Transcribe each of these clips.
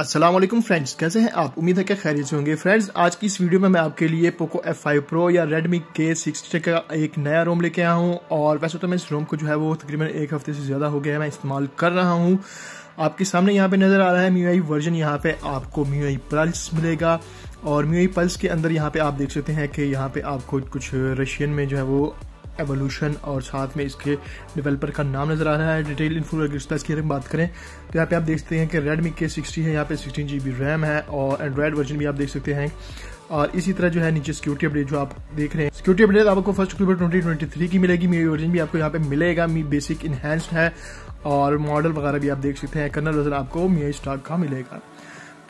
Aslam friends कैसे हैं आप उम्मीद है कि खैरियत से होंगे फ्रेंड्स आज की इस वीडियो में मैं आपके लिए पोको F5 Pro या Redmi K60 का एक नया रोम लेके आया हूं और वैसे तो मैं इस रोम को जो है वो तकरीबन एक हफ्ते से ज़्यादा हो गया है मैं इस्तेमाल कर रहा हूँ आपके सामने यहाँ पे नज़र आ रहा है MIUI वर्जन यहाँ पे आपको MIUI प्लस मिलेगा और MIUI पल्स के अंदर यहाँ पे आप देख सकते हैं कि यहाँ पे आपको कुछ रशियन में जो है वो एवोल्यूशन और साथ में इसके डेवलपर का नाम नज़र आ रहा है डिटेल इन्फो अगर इसके बात करें तो यहाँ पे आप देख सकते हैं कि रेडमी के सिक्सटी है यहाँ पे सिक्सटीन जी बी रैम है और एंड्रॉयड वर्जन भी आप देख सकते हैं और इसी तरह जो है नीचे सिक्योरिटी अपडेट जो आप देख रहे हैं सिक्योरिटी अपडेट आपको फर्स्ट अक्टूबर 2023 की मिलेगी मेरी वर्जन भी आपको यहाँ पे मिलेगा मी बेसिक इन्हेंस्ड है और मॉडल वगैरह भी आप देख सकते हैं कर्नल वर्जन आपको मी स्टॉक का मिलेगा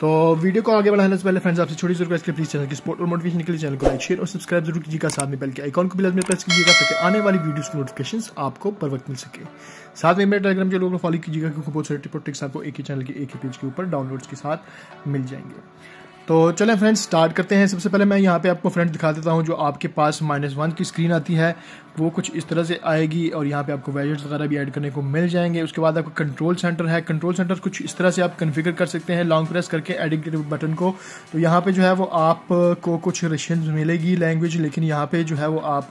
तो वीडियो को आगे बढ़ाने से पहले फ्रेंड्स आपसे छोटी जरूर प्लीज चैनल की सपोर्ट और मोटिवेशन के लिए चैनल को लाइक शेयर और सब्सक्राइब जरूर कीजिएगा साथ में बेल के आइकॉन को भी लाजमी प्रेस कीजिएगा ताकि आने वाली वीडियोस की नोटिफिकेशंस आपको पर वक्त मिल सके साथ में मेरे टेलीग्राम के लोगों को फॉलो कीजिएगा क्योंकि बहुत सारे टिप और ट्रिक्स आपको एक ही चैनल के एक ही पेज के ऊपर डाउनलोड्स के साथ मिल जाएंगे तो चलें फ्रेंड्स स्टार्ट करते हैं सबसे पहले मैं यहाँ पे आपको फ्रेंड्स दिखा देता हूँ जो आपके पास माइनस वन की स्क्रीन आती है वो कुछ इस तरह से आएगी और यहाँ पे आपको वेजेट्स वगैरह भी ऐड करने को मिल जाएंगे उसके बाद आपका कंट्रोल सेंटर है कंट्रोल सेंटर कुछ इस तरह से आप कन्फिगर कर सकते हैं लॉन्ग प्रेस करके एडिक्ट बटन को तो यहाँ पे जो है वो आपको कुछ रशियन मिलेगी लैंग्वेज लेकिन यहाँ पे जो है वो आप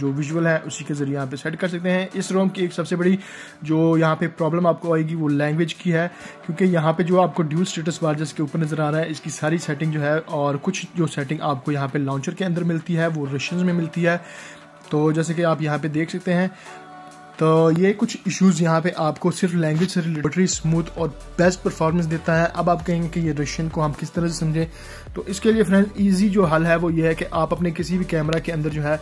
जो विजुअल है उसी के ज़रिए यहाँ पे सेट कर सकते हैं इस रोम की एक सबसे बड़ी जो यहाँ पे प्रॉब्लम आपको आएगी वो लैंग्वेज की है क्योंकि यहाँ पे जो आपको ड्यू स्टेटस बार जिसके ऊपर नज़र आ रहा है इसकी सारी सेटिंग जो है और कुछ जो सेटिंग आपको यहाँ पे लॉन्चर के अंदर मिलती है वो रशियन में मिलती है तो जैसे कि आप यहाँ पे देख सकते हैं तो ये कुछ इश्यूज यहाँ पे आपको सिर्फ लैंग्वेज से रिलेटेड स्मूथ और बेस्ट परफॉर्मेंस देता है अब आप कहेंगे कि ये रशियन को हम किस तरह से समझें तो इसके लिए फ्रेंड इजी जो हल है वो ये है कि आप अपने किसी भी कैमरा के अंदर जो है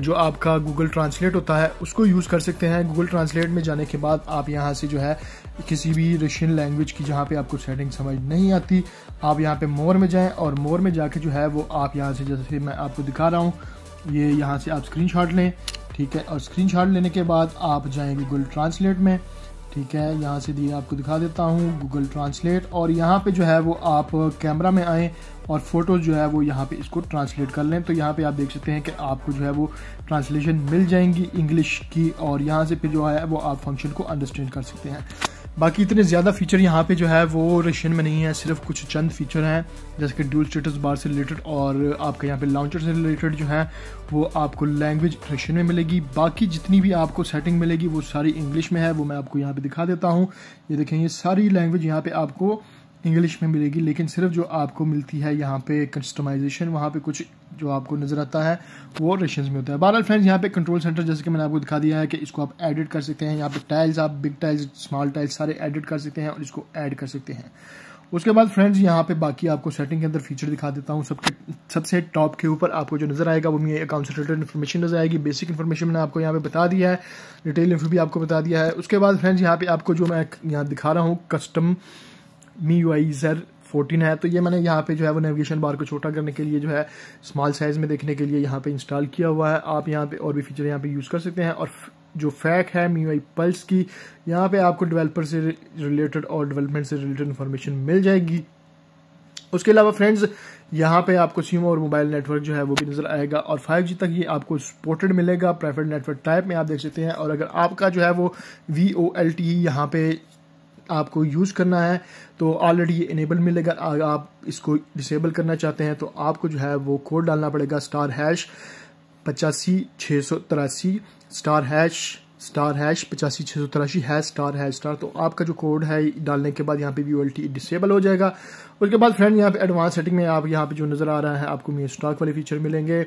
जो आपका गूगल ट्रांसलेट होता है उसको यूज़ कर सकते हैं गूगल ट्रांसलेट में जाने के बाद आप यहाँ से जो है किसी भी रशियन लैंग्वेज की जहाँ पे आपको सेटिंग समझ नहीं आती आप यहाँ पे मोर में जाएं और मोर में जाके जो है वो आप यहाँ से जैसे मैं आपको दिखा रहा हूँ ये यहाँ से आप स्क्रीन लें ठीक है और स्क्रीन लेने के बाद आप जाएँ गूगल ट्रांसलेट में ठीक है यहाँ से दिए आपको दिखा देता हूँ गूगल ट्रांसलेट और यहाँ पे जो है वो आप कैमरा में आएँ और फ़ोटो जो है वो यहाँ पे इसको ट्रांसलेट कर लें तो यहाँ पे आप देख सकते हैं कि आपको जो है वो ट्रांसलेशन मिल जाएंगी इंग्लिश की और यहाँ से फिर जो है वो आप फंक्शन को अंडरस्टैंड कर सकते हैं बाकी इतने ज़्यादा फीचर यहाँ पे जो है वो रशियन में नहीं है सिर्फ कुछ चंद फीचर हैं जैसे कि ड्यूल स्टेटस बार से रिलेटेड और आपके यहाँ पे लॉन्चर से रिलेटेड जो है वो आपको लैंग्वेज रशियन में मिलेगी बाकी जितनी भी आपको सेटिंग मिलेगी वो सारी इंग्लिश में है वो मैं आपको यहाँ पर दिखा देता हूँ ये देखें ये सारी लैंग्वेज यहाँ पर आपको इंग्लिश में मिलेगी लेकिन सिर्फ जो आपको मिलती है यहाँ पे कस्टमाइजेशन वहाँ पे कुछ जो आपको नज़र आता है वो रशियंस में होता है बहरहाल फ्रेंड्स यहाँ पे कंट्रोल सेंटर जैसे कि मैंने आपको दिखा दिया है कि इसको आप एडिट कर सकते हैं यहाँ पे टाइल्स आप बिग टाइल्स स्मॉल टाइल्स सारे एडिट कर सकते हैं और इसको ऐड कर सकते हैं उसके बाद फ्रेंड्स यहाँ पे बाकी आपको सेटिंग के अंदर फीचर दिखा देता हूँ सबके सबसे टॉप के ऊपर आपको जो नज़र आएगा वो मेरे अकाउंट से रिलेटेड इन्फॉर्मेशन नज़र आएगी बेसिक इन्फॉर्मेशन मैंने आपको यहाँ पे बता दिया है डिटेल इन्फो भी आपको बता दिया है उसके बाद फ्रेंड्स यहाँ पे आपको जो मैं यहाँ दिखा रहा हूँ कस्टम मी यू आई जर फोर्टीन है तो ये मैंने यहाँ पे जो है वो नेविगेशन बार को छोटा करने के लिए जो है स्मॉल साइज़ में देखने के लिए यहाँ पे इंस्टॉल किया हुआ है आप यहाँ पे और भी फीचर यहाँ पे यूज़ कर सकते हैं और जो फैक है मी पल्स की यहाँ पे आपको डेवलपर से रिलेटेड और डेवलपमेंट से रिलेटेड इन्फॉर्मेशन मिल जाएगी उसके अलावा फ्रेंड्स यहाँ पे आपको सिम और मोबाइल नेटवर्क जो है वो भी नज़र आएगा और 5G तक ये आपको सपोर्टेड मिलेगा प्राइवेट नेटवर्क टाइप में आप देख सकते हैं और अगर आपका जो है वो वी ओ एल टी यहाँ पे आपको यूज़ करना है तो ऑलरेडी ये इनेबल मिलेगा अगर आप इसको डिसेबल करना चाहते हैं तो आपको जो है वो कोड डालना पड़ेगा स्टार हैश पचासी छः सौ तिरासी स्टार हैश स्टार हैश पचासी छः सौ तिरासी हैश स्टार हैश स्टार तो आपका जो कोड है डालने के बाद यहाँ पे वी टी डिसेबल हो जाएगा उसके बाद फ्रेंड यहाँ पे एडवांस सेटिंग में आप यहाँ पे जो नज़र आ रहा है आपको मेरे स्टॉक वाले फीचर मिलेंगे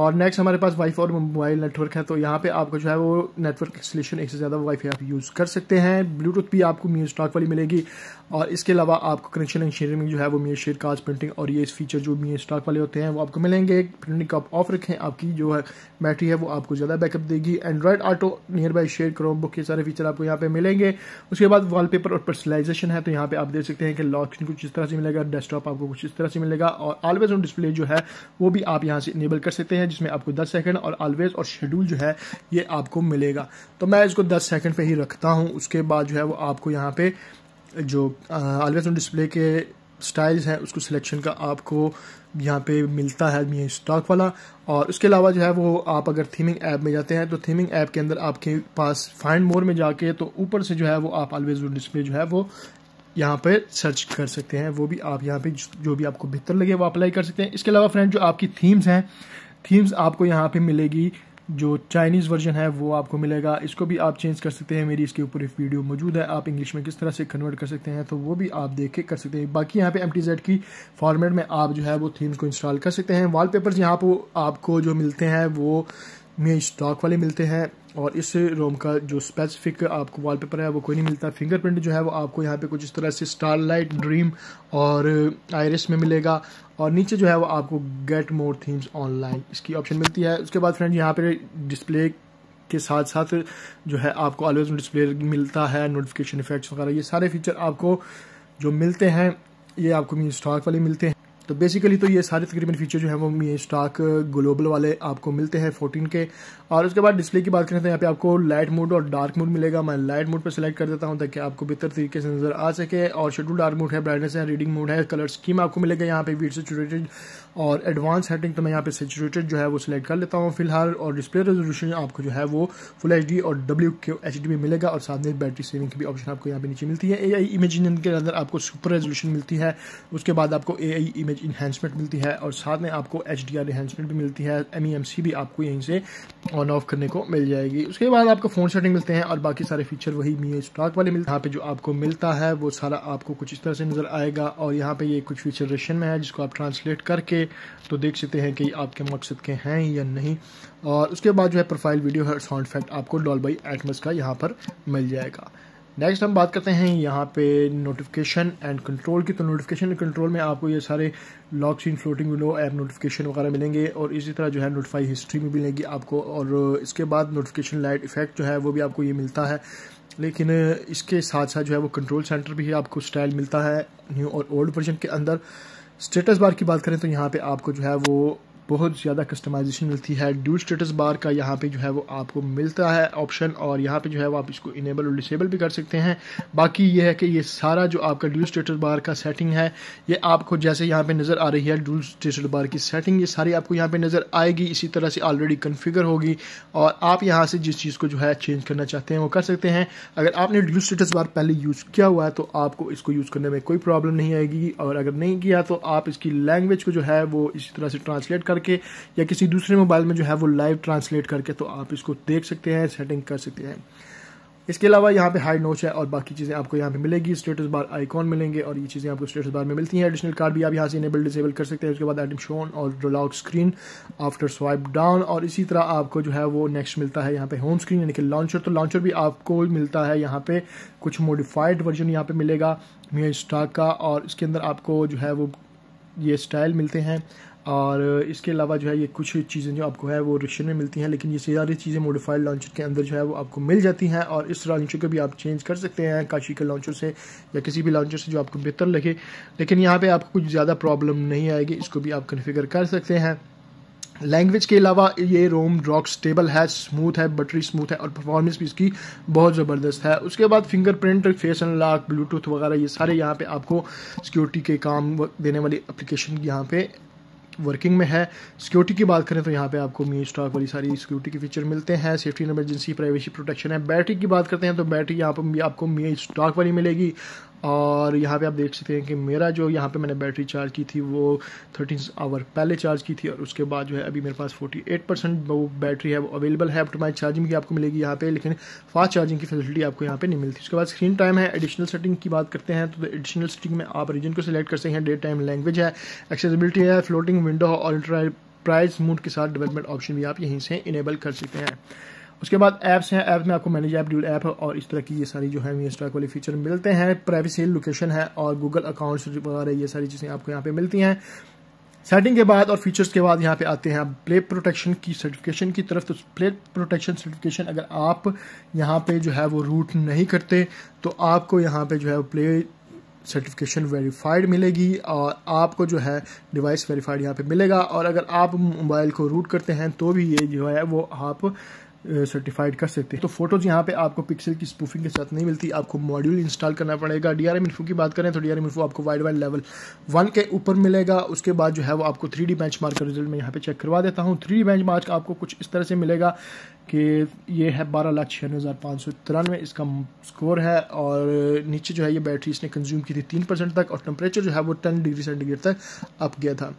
और नेक्स्ट हमारे पास वाई और मोबाइल नेटवर्क है तो यहाँ पे आपको जो है वो नेटवर्क एक्सलेशन एक से ज़्यादा फाई आप यूज़ कर सकते हैं ब्लूटूथ भी आपको मियर स्टॉक वाली मिलेगी और इसके अलावा आपको कनेक्शन एंड शेयरिंग जो है वो मियर शेयर कार्ड प्रिंटिंग और ये फीचर जो मियर स्टॉक वाले होते हैं वो आपको मिलेंगे प्रिंटिंग का आप ऑफ रखें आपकी जो है बैटरी है वो आपको ज़्यादा बैकअप देगी Android auto nearby share Chromebook ये सारे फीचर आपको यहाँ पे मिलेंगे उसके बाद वाल और पर्सनलाइजेशन है तो यहाँ पे आप देख सकते हैं कि लॉक्शन कुछ इस तरह से मिलेगा डेस्कटॉप आपको कुछ इस तरह से मिलेगा और ऑलवेज ऑन डिस्प्ले जो है वो भी आप यहाँ से इनेबल कर सकते हैं हैं जिसमें आपको 10 सेकंड और ऑलवेज और शेड्यूल जो है ये आपको मिलेगा तो मैं इसको 10 सेकंड पे ही रखता हूँ उसके बाद जो है वो आपको यहाँ पे जो ऑलवेज ऑन डिस्प्ले के स्टाइल्स हैं उसको सिलेक्शन का आपको यहाँ पे मिलता है ये स्टॉक वाला और उसके अलावा जो है वो आप अगर थीमिंग ऐप में जाते हैं तो थीमिंग ऐप के अंदर आपके पास फाइंड मोर में जाके तो ऊपर से जो है वो आप ऑलवेज ऑन डिस्प्ले जो है वो यहाँ पे सर्च कर सकते हैं वो भी आप यहाँ पे जो भी आपको बेहतर लगे वो अप्लाई कर सकते हैं इसके अलावा फ्रेंड जो आपकी थीम्स हैं थीम्स आपको यहाँ पे मिलेगी जो चाइनीज़ वर्जन है वो आपको मिलेगा इसको भी आप चेंज कर सकते हैं मेरी इसके ऊपर एक वीडियो मौजूद है आप इंग्लिश में किस तरह से कन्वर्ट कर सकते हैं तो वो भी आप देख के कर सकते हैं बाकी यहाँ पे एम की फॉर्मेट में आप जो है वो थीम्स को इंस्टॉल कर सकते हैं पेपर्स यहाँ पर आपको जो मिलते हैं वो में स्टॉक वाले मिलते हैं और इस रोम का जो स्पेसिफिक आपको वॉलपेपर है वो कोई नहीं मिलता फिंगरप्रिंट जो है वो आपको यहाँ पे कुछ इस तरह से स्टारलाइट ड्रीम और आयरिस में मिलेगा और नीचे जो है वो आपको गेट मोर थीम्स ऑनलाइन इसकी ऑप्शन मिलती है उसके बाद फ्रेंड यहाँ पे डिस्प्ले के साथ साथ जो है आपको ऑलवेज डिस्प्ले मिलता है नोटिफिकेशन इफेक्ट्स वगैरह ये सारे फीचर आपको जो मिलते हैं ये आपको मीन स्टॉक वाले मिलते हैं तो बेसिकली तो ये सारे तकरीबन फीचर जो है वो ये स्टॉक ग्लोबल वाले आपको मिलते हैं 14 के और उसके बाद डिस्प्ले की बात करें तो यहाँ पे आपको लाइट मोड और डार्क मोड मिलेगा मैं लाइट मोड पर सिलेक्ट कर देता हूँ ताकि आपको बेहतर तरीके से नजर आ सके और शेड्यूल डार्क मोड है ब्राइटनेस है रीडिंग मोड है कलर स्कीम आपको मिलेगा यहाँ पे वीड सेचुरेटेड और एडवांस हेटिंग तो मैं यहाँ पे सेचुरेटेड जो है वो सिलेक्ट कर लेता हूँ फिलहाल और डिस्प्ले रेजोल्यूशन आपको जो है वो फुल एच और डब्ल्यू के एच डी मिलेगा और साथ में बैटरी सेविंग की भी ऑप्शन आपको यहाँ पे नीचे मिलती है ए आई इमेज के अंदर आपको सुपर रेजोल्यूशन मिलती है उसके बाद आपको ए आई इमेज इन्हेंसमेंट मिलती है और साथ में आपको एच डी आर इन्हेंसमेंट भी मिलती है एम ई एम सी भी आपको यहीं से ऑन ऑफ करने को मिल जाएगी उसके बाद आपको फ़ोन सेटिंग मिलते हैं और बाकी सारे फीचर वही मी स्टॉक वाले मिलते हैं यहाँ पे जो आपको मिलता है वो सारा आपको कुछ इस तरह से नज़र आएगा और यहाँ पे ये कुछ फीचर रशियन में है जिसको आप ट्रांसलेट करके तो देख सकते हैं कि आपके मकसद के हैं या नहीं और उसके बाद जो है प्रोफाइल वीडियो है साउंड इफेक्ट आपको डॉल बाई एटमस का यहाँ पर मिल जाएगा नेक्स्ट हम बात करते हैं यहाँ पे नोटिफिकेशन एंड कंट्रोल की तो नोटिफिकेशन एंड कंट्रोल में आपको ये सारे lock screen floating window app notification वगैरह मिलेंगे और इसी तरह जो है नोटिफाई हिस्ट्री में मिलेगी आपको और इसके बाद नोटिफिकेशन लाइट इफेक्ट जो है वो भी आपको ये मिलता है लेकिन इसके साथ साथ जो है वो कंट्रोल सेंटर भी आपको स्टाइल मिलता है न्यू और ओल्ड वर्जन के अंदर स्टेटस बार की बात करें तो यहाँ पे आपको जो है वो बहुत ज़्यादा कस्टमाइजेशन मिलती है ड्यू स्टेटस बार का यहाँ पे जो है वो आपको मिलता है ऑप्शन और यहाँ पे जो है वो आप इसको इनेबल और डिसेबल भी कर सकते हैं बाकी ये है कि ये सारा जो आपका ड्यू स्टेटस बार का सेटिंग है ये आपको जैसे यहाँ पे नज़र आ रही है ड्यूल स्टेटस बार की सेटिंग ये सारी आपको यहाँ पर नज़र आएगी इसी तरह से ऑलरेडी कन्फिगर होगी और आप यहाँ से जिस चीज़ को जो है चेंज करना चाहते हैं वो कर सकते हैं अगर आपने ड्यू स्टेटस बार पहले यूज़ किया हुआ है तो आपको इसको यूज़ करने में कोई प्रॉब्लम नहीं आएगी और अगर नहीं किया तो आप इसकी लैंग्वेज को जो है वो इसी तरह से ट्रांसलेट कर करके या किसी दूसरे मोबाइल में जो है वो लाइव ट्रांसलेट करके तो आप इसको देख सकते हैं सेटिंग कर सकते हैं इसके अलावा यहाँ पे हाई नोच है और बाकी चीज़ें आपको यहाँ पे मिलेगी स्टेटस बार आइकॉन मिलेंगे और ये चीज़ें आपको स्टेटस बार में मिलती हैं एडिशनल कार्ड भी आप यहाँ से इनेबल डिसेबल कर सकते हैं उसके बाद आइटम शोन और lock screen after swipe down और इसी तरह आपको जो है वो नेक्स्ट मिलता है यहाँ पे होम स्क्रीन यानी कि लॉन्चर तो लॉन्चर भी आपको मिलता है यहाँ पे कुछ मोडिफाइड वर्जन यहाँ पे मिलेगा मिया स्टाक का और इसके अंदर आपको जो है वो ये स्टाइल मिलते हैं और इसके अलावा जो है ये कुछ चीज़ें जो आपको है वो रिक्शन में मिलती हैं लेकिन ये सारी चीज़ें मोडिफाइड लॉन्चर के अंदर जो है वो आपको मिल जाती हैं और इस लॉन्चर को भी आप चेंज कर सकते हैं काशी के लॉन्चर से या किसी भी लॉन्चर से जो आपको बेहतर लगे लेकिन यहाँ पर आपको कुछ ज़्यादा प्रॉब्लम नहीं आएगी इसको भी आप कन्फिगर कर सकते हैं लैंग्वेज के अलावा ये रोम रॉक स्टेबल है स्मूथ है बटरी स्मूथ है और परफॉर्मेंस भी इसकी बहुत ज़बरदस्त है उसके बाद फिंगरप्रिंट फेस अनलॉक ब्लूटूथ वगैरह ये सारे यहाँ पे आपको सिक्योरिटी के काम देने वाली एप्लीकेशन यहाँ पे वर्किंग में है सिक्योरिटी की बात करें तो यहाँ पे आपको मी स्टॉक वाली सारी सिक्योरिटी के फीचर मिलते हैं सेफ्टी एमरजेंसी प्राइवेसी प्रोटेक्शन है बैटरी की बात करते हैं तो बैटरी यहाँ पर आपको मी स्टॉक वाली मिलेगी और यहाँ पे आप देख सकते हैं कि मेरा जो यहाँ पे मैंने बैटरी चार्ज की थी वो थर्टी आवर पहले चार्ज की थी और उसके बाद जो है अभी मेरे पास 48 परसेंट वो बैटरी है वो अवेलेबल है ऑप्टोमाइज चार्जिंग भी आपको मिलेगी यहाँ पे लेकिन फास्ट चार्जिंग की फैसिलिटी आपको यहाँ पे नहीं मिलती उसके बाद स्क्रीन टाइम है एडिशनल सेटिंग की बात करते हैं तो एडिशनल सेटिंग में आप रीजन को सिलेक्ट कर सकते हैं डे टाइम लैंग्वेज है एक्सेसिबिलिटी है फ्लोटिंग विंडो और इंटरप्राइज मूड के साथ डेवलपमेंट ऑप्शन भी आप यहीं से इनेबल कर सकते हैं उसके बाद ऐप्स हैं ऐप में आपको मैनेज ऐप ड्यूल ऐप और इस तरह की ये सारी जो है वी वाले फीचर मिलते हैं प्राइवेसी लोकेशन है और गूगल अकाउंट्स वगैरह ये सारी चीज़ें आपको यहाँ पे मिलती हैं सेटिंग के बाद और फीचर्स के बाद यहाँ पे आते हैं आप प्ले प्रोटेक्शन की सर्टिफिकेशन की तरफ तो प्ले प्रोटेक्शन सर्टिफिकेशन अगर आप यहाँ पे जो है वो रूट नहीं करते तो आपको यहाँ पे जो है प्ले सर्टिफिकेशन वेरीफाइड मिलेगी और आपको जो है डिवाइस वेरीफाइड यहाँ पे मिलेगा और अगर आप मोबाइल को रूट करते हैं तो भी ये जो है वो आप सर्टिफाइड कर सकते हैं तो फोटोज यहाँ पे आपको पिक्सल की स्पूफिंग के साथ नहीं मिलती आपको मॉड्यूल इंस्टॉल करना पड़ेगा डी आर एम इन्फो की बात करें तो डी आर एम इन्फो आपको वाइड वाइड लेवल वन के ऊपर मिलेगा उसके बाद जो है वो आपको थ्री डी बेंच मार्क का रिजल्ट मैं यहाँ पे चेक करवा देता हूँ थ्री डी बेंच मार्क आपको कुछ इस तरह से मिलेगा कि ये है बारह लाख छियानवे हज़ार पाँच सौ तिरानवे इसका स्कोर है और नीचे जो है ये बैटरी इसने कंज्यूम की थी तीन परसेंट तक और टेम्परेचर जो है वो टेन डिग्री सेंटीग्रेड तक अप गया था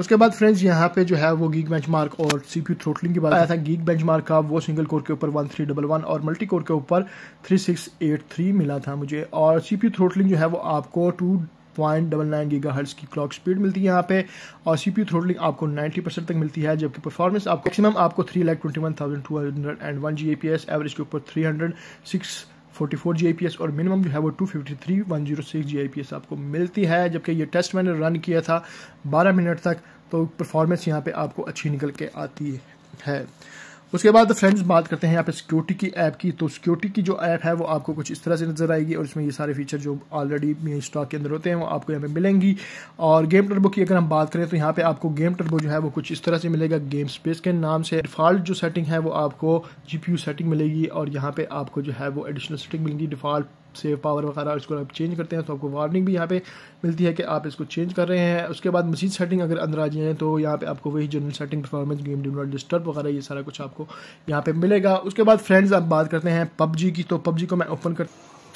उसके बाद फ्रेंड्स यहाँ पे जो है वो गीक बेंचमार्क और सीपीयू थ्रोटलिंग की बात आया था गीक बेंचमार्क का वो सिंगल कोर के ऊपर वन थ्री डबल वन और मल्टी कोर के ऊपर थ्री सिक्स एट थ्री मिला था मुझे और सीपीयू थ्रोटलिंग जो है वो आपको two point double nine gigahertz की क्लॉक स्पीड मिलती है यहाँ पे और सी पी थ्रोटलिंग आपको नाइन्टी परसेंट तक मिलती है जबकि परफॉर्मेंस आपको मैक्सिमम आपको three lakh twenty one thousand two hundred and one G A P S average के ऊपर three hundred six forty four G I P S और मिनिमम जो है वो two fifty three one zero six G I P S आपको मिलती है जबकि ये टेस्ट मैंने रन किया था बारह मिनट तक तो परफॉर्मेंस यहाँ पे आपको अच्छी निकल के आती है उसके बाद फ्रेंड्स बात करते हैं यहाँ पे सिक्योरिटी की ऐप की तो सिक्योरिटी की जो ऐप है वो आपको कुछ इस तरह से नजर आएगी और इसमें ये सारे फीचर जो ऑलरेडी स्टॉक के अंदर होते हैं वो आपको यहाँ पे मिलेंगी और गेम टर्बो की अगर हम बात करें तो यहाँ पे आपको गेम टर्बो जो है वो कुछ इस तरह से मिलेगा गेम स्पेस के नाम से डिफॉल्ट जो सेटिंग है वो आपको जी सेटिंग मिलेगी और यहाँ पे आपको जो है वो एडिशनल सेटिंग मिलेंगी डिफॉल्ट सेव पावर वगैरह इसको आप चेंज करते हैं तो आपको वार्निंग भी यहाँ पे मिलती है कि आप इसको चेंज कर रहे हैं उसके बाद मजीद सेटिंग अगर अंदर आ जाए तो यहाँ पे आपको वही general setting performance game do not disturb वगैरह ये सारा कुछ आपको यहाँ पे मिलेगा उसके बाद फ्रेंड्स आप बात करते हैं पबजी की तो पबजी को मैं ओपन कर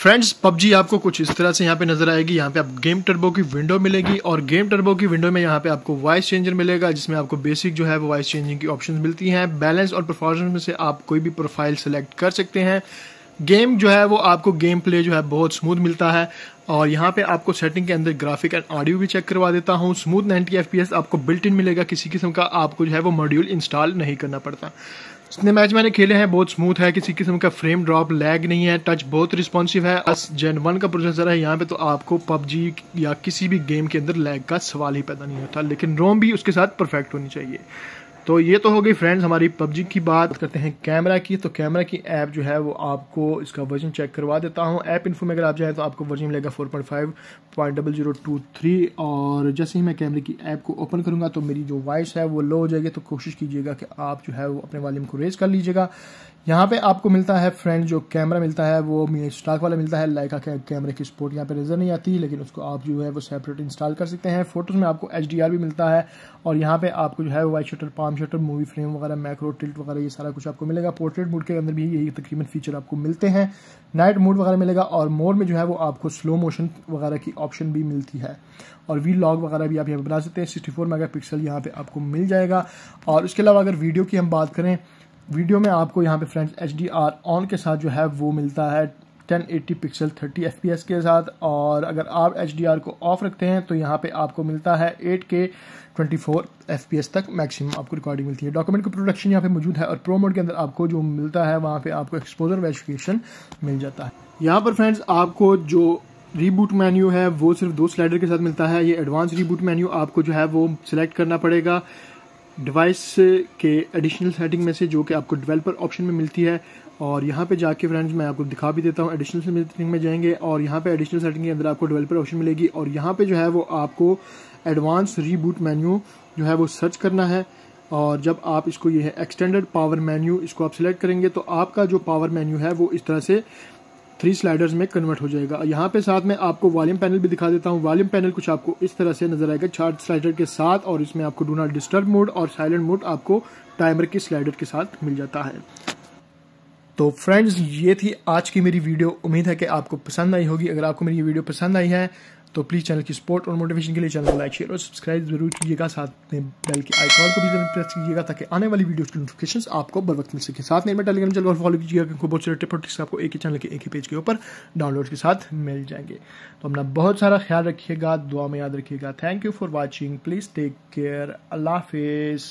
फ्रेंड्स पबजी आपको कुछ इस तरह से यहाँ पे नजर आएगी यहाँ पे आप गेम टर्बो की विंडो मिलेगी और गेम टर्बो की विंडो में यहाँ पे आपको वॉइस चेंजर मिलेगा जिसमें आपको बेसिक जो है वो वॉइस चेंजिंग की ऑप्शन मिलती हैं बैलेंस और परफॉर्मेंस में से आप कोई भी प्रोफाइल सेलेक्ट कर सकते हैं गेम जो है वो आपको गेम प्ले जो है बहुत स्मूथ मिलता है और यहाँ पे आपको सेटिंग के अंदर ग्राफिक एंड ऑडियो भी चेक करवा देता हूँ स्मूथ 90 एफ आपको बिल्ट इन मिलेगा किसी किस्म का आपको जो है वो मॉड्यूल इंस्टॉल नहीं करना पड़ता जितने मैच मैंने खेले हैं बहुत स्मूथ है किसी किस्म का फ्रेम ड्रॉप लैग नहीं है टच बहुत रिस्पॉन्सिव है अस जेन वन का प्रोसेसर है यहाँ पे तो आपको पबजी या किसी भी गेम के अंदर लैग का सवाल ही पैदा नहीं होता लेकिन रोम भी उसके साथ परफेक्ट होनी चाहिए तो ये तो हो गई फ्रेंड्स हमारी पबजी की बात करते हैं कैमरा की तो कैमरा की ऐप जो है वो आपको इसका वर्जन चेक करवा देता हूँ ऐप इन्फो में अगर आप जाए तो आपको वर्जन मिलेगा 4.5.0023 और जैसे ही मैं कैमरे की ऐप को ओपन करूँगा तो मेरी जो वॉइस है वो लो हो जाएगी तो कोशिश कीजिएगा कि आप जो है वो अपने वॉल्यूम को रेज कर लीजिएगा यहाँ पे आपको मिलता है फ्रेंड जो कैमरा मिलता है वो स्टाक वाला मिलता है लाइका के कैमरे की सपोर्ट यहाँ पे नज़र नहीं आती लेकिन उसको आप जो है वो सेपरेट इंस्टॉल कर सकते हैं फोटोज़ में आपको एच भी मिलता है और यहाँ पे आपको जो है white shutter palm shutter movie frame वगैरह मैक्रो टिल्ट वगैरह ये सारा कुछ आपको मिलेगा पोर्ट्रेट मोड के अंदर भी यही तकरीबन फीचर आपको मिलते हैं नाइट मोड वगैरह मिलेगा और मोड में जो है वो आपको स्लो मोशन वगैरह की ऑप्शन भी मिलती है और वी लॉग वगैरह भी आप यहाँ पर बना सकते हैं सिक्सटी फोर मेगा पिक्सल यहाँ आपको मिल जाएगा और उसके अलावा अगर वीडियो की हम बात करें वीडियो में आपको यहाँ पे friends H D R on के साथ जो है वो मिलता है 1080 पिक्सल 30 एफ के साथ और अगर आप एच को ऑफ रखते हैं तो यहाँ पे आपको मिलता है 8K 24 fps तक मैक्सिमम आपको रिकॉर्डिंग मिलती है डॉक्यूमेंट का प्रोडक्शन यहाँ पे मौजूद है और प्रोमोड के अंदर आपको जो मिलता है वहाँ पे आपको एक्सपोजर वेरिफिकेशन मिल जाता है यहाँ पर फ्रेंड्स आपको जो रीबूट मेन्यू है वो सिर्फ दो स्लाइडर के साथ मिलता है ये एडवांस रीबूट मेन्यू आपको जो है वो सिलेक्ट करना पड़ेगा डिवाइस के एडिशनल सेटिंग में से जो कि आपको डेवलपर ऑप्शन में मिलती है और यहाँ पे जाके फ्रेंड्स मैं आपको दिखा भी देता हूँ एडिशनल सेटिंग में जाएंगे और यहाँ पे एडिशनल सेटिंग के अंदर आपको डेवलपर ऑप्शन मिलेगी और यहाँ पे जो है वो आपको एडवांस रीबूट मेन्यू जो है वो सर्च करना है और जब आप इसको ये है एक्सटेंडेड पावर मेन्यू इसको आप सिलेक्ट करेंगे तो आपका जो पावर मेन्यू है वो इस तरह से थ्री स्लाइडर्स में कन्वर्ट हो जाएगा यहाँ पे साथ में आपको वॉल्यूम पैनल भी दिखा देता हूँ वॉल्यूम पैनल कुछ आपको इस तरह से नजर आएगा चार्ट स्लाइडर के साथ और इसमें आपको डू नॉट डिस्टर्ब मोड और साइलेंट मोड आपको टाइमर के स्लाइडर के साथ मिल जाता है तो फ्रेंड्स ये थी आज की मेरी वीडियो उम्मीद है कि आपको पसंद आई होगी अगर आपको मेरी ये वीडियो पसंद आई है तो प्लीज़ चैनल की सपोर्ट और मोटिवेशन के लिए चैनल को लाइक शेयर और सब्सक्राइब जरूर कीजिएगा साथ में बेल के आइकॉन को भी जरूर प्रेस कीजिएगा ताकि आने वाली वीडियो की नोटिफिकेशन आपको बर वक्त मिल सके साथ में टेलीग्राम चैनल को फॉलो कीजिएगा क्योंकि बहुत सारे टिप और आपको एक ही चैनल के एक ही पेज के ऊपर डाउनलोड के साथ मिल जाएंगे तो अपना बहुत सारा ख्याल रखिएगा दुआ में याद रखिएगा thank you for watching please take care अल्लाह हाफिज़